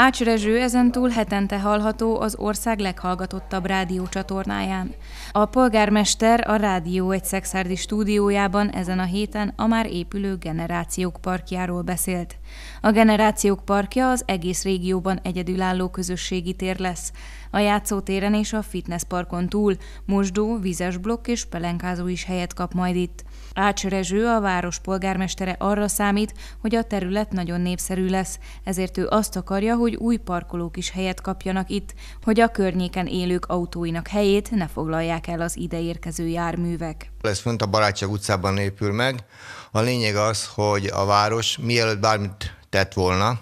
Ács Rezső ezentúl hetente hallható az ország leghallgatottabb rádiócsatornáján. A polgármester a Rádió egy szexárdi stúdiójában ezen a héten a már épülő Generációk Parkjáról beszélt. A Generációk Parkja az egész régióban egyedülálló közösségi tér lesz. A játszótéren és a fitnessparkon túl mosdó, vizes blokk és pelenkázó is helyet kap majd itt. Ács Rezső, a város polgármestere arra számít, hogy a terület nagyon népszerű lesz, ezért ő azt akarja, hogy hogy új parkolók is helyet kapjanak itt, hogy a környéken élők autóinak helyét ne foglalják el az ideérkező járművek. Ez fönt a Barátság utcában épül meg. A lényeg az, hogy a város mielőtt bármit tett volna,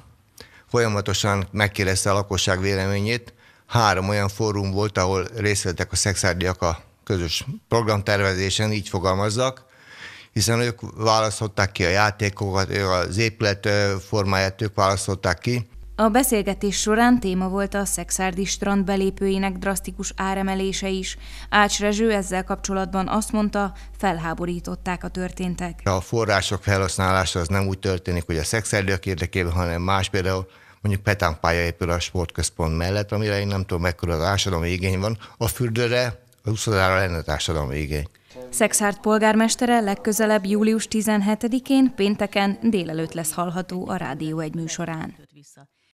folyamatosan megkérdezte a lakosság véleményét. Három olyan fórum volt, ahol részt vettek a szexárdiak a közös programtervezésen, így fogalmazzak, hiszen ők választották ki a játékokat, az épület formáját ők választották ki, a beszélgetés során téma volt a Szexárdi strand belépőinek drasztikus áremelése is. Ács Rezső ezzel kapcsolatban azt mondta, felháborították a történtek. A források felhasználása az nem úgy történik, hogy a szexárdiak érdekében, hanem más például mondjuk Petán pálya épül a sportközpont mellett, amire én nem tudom, mekkora társadalmi igény van. A fürdőre, a úszodára lenne társadalmi igény. Szexárt polgármestere legközelebb július 17-én pénteken délelőtt lesz hallható a Rádió egy műsorán.